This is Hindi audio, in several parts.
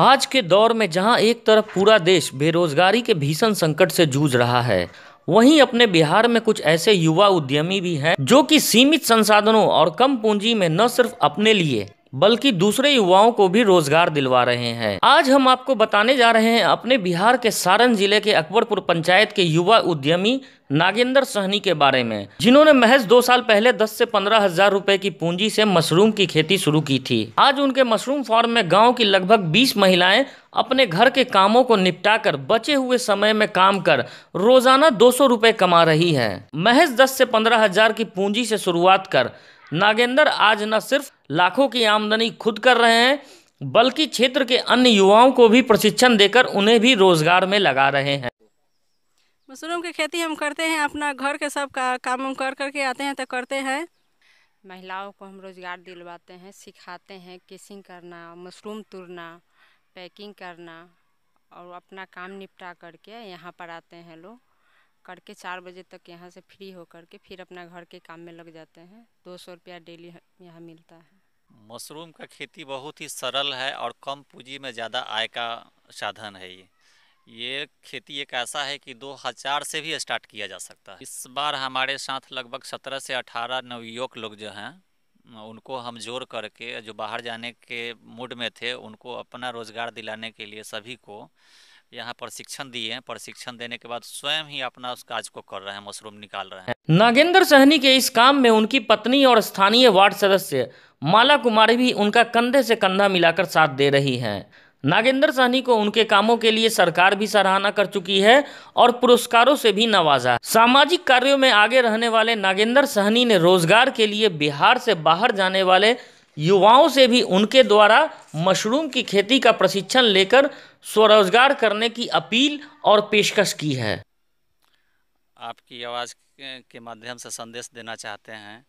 आज के दौर में जहां एक तरफ पूरा देश बेरोजगारी के भीषण संकट से जूझ रहा है वहीं अपने बिहार में कुछ ऐसे युवा उद्यमी भी हैं जो कि सीमित संसाधनों और कम पूंजी में न सिर्फ अपने लिए बल्कि दूसरे युवाओं को भी रोजगार दिलवा रहे हैं आज हम आपको बताने जा रहे हैं अपने बिहार के सारण जिले के अकबरपुर पंचायत के युवा उद्यमी नागेंद्र सहनी के बारे में जिन्होंने महज दो साल पहले 10 से पंद्रह हजार रूपए की पूंजी से मशरूम की खेती शुरू की थी आज उनके मशरूम फार्म में गांव की लगभग 20 महिलाएं अपने घर के कामों को निपटाकर बचे हुए समय में काम कर रोजाना दो सौ कमा रही है महज दस से पंद्रह हजार की पूंजी से शुरुआत कर नागेंद्र आज न सिर्फ लाखों की आमदनी खुद कर रहे हैं बल्कि क्षेत्र के अन्य युवाओं को भी प्रशिक्षण देकर उन्हें भी रोजगार में लगा रहे हैं मशरूम की खेती हम करते हैं अपना घर के सब का काम हम कर करके आते हैं तो करते हैं महिलाओं को हम रोजगार दिलवाते हैं सिखाते हैं किसिंग करना मशरूम तुरना पैकिंग करना और अपना काम निपटा करके यहाँ पर आते हैं लोग करके चार बजे तक यहाँ से फ्री हो करके फिर अपना घर के काम में लग जाते हैं दो सौ रुपया डेली यहाँ मिलता है मशरूम का खेती बहुत ही सरल है और कम पूंजी में ज़्यादा आय का साधन है ये ये खेती एक ऐसा है कि 2000 से भी स्टार्ट किया जा सकता है इस बार हमारे साथ लगभग 17 से 18 नवयुवक लोग जो हैं उनको हम जोर करके जो बाहर जाने के मूड में थे उनको अपना रोज़गार दिलाने के लिए सभी को यहाँ प्रशिक्षण दिए हैं प्रशिक्षण देने के बाद स्वयं ही अपना उस काज को कर रहे हैं मशरूम निकाल रहे हैं नागेंद्र सहनी के इस काम में उनकी पत्नी और स्थानीय वार्ड सदस्य माला कुमारी भी उनका कंधे से कंधा मिलाकर साथ दे रही हैं नागेंद्र सहनी को उनके कामों के लिए सरकार भी सराहना कर चुकी है और पुरस्कारों से भी नवाजा सामाजिक कार्यों में आगे रहने वाले नागेंद्र सहनी ने रोजगार के लिए बिहार से बाहर जाने वाले युवाओं से भी उनके द्वारा मशरूम की खेती का प्रशिक्षण लेकर स्वरोजगार करने की अपील और पेशकश की है आपकी आवाज़ के माध्यम से संदेश देना चाहते हैं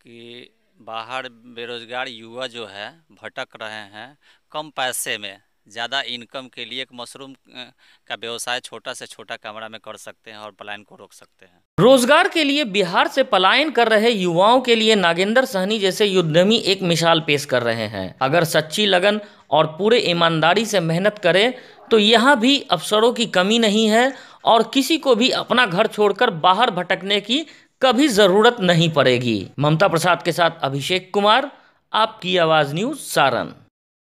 कि बाहर बेरोजगार युवा जो है भटक रहे हैं कम पैसे में ज़्यादा इनकम के लिए एक मशरूम का व्यवसाय छोटा से छोटा कमरा में कर सकते हैं और पलायन को रोक सकते हैं रोजगार के लिए बिहार से पलायन कर रहे युवाओं के लिए नागेंद्र सहनी जैसे युद्धमी एक मिसाल पेश कर रहे हैं अगर सच्ची लगन और पूरे ईमानदारी से मेहनत करें तो यहाँ भी अवसरों की कमी नहीं है और किसी को भी अपना घर छोड़कर बाहर भटकने की कभी ज़रूरत नहीं पड़ेगी ममता प्रसाद के साथ अभिषेक कुमार आपकी आवाज़ न्यूज़ सारण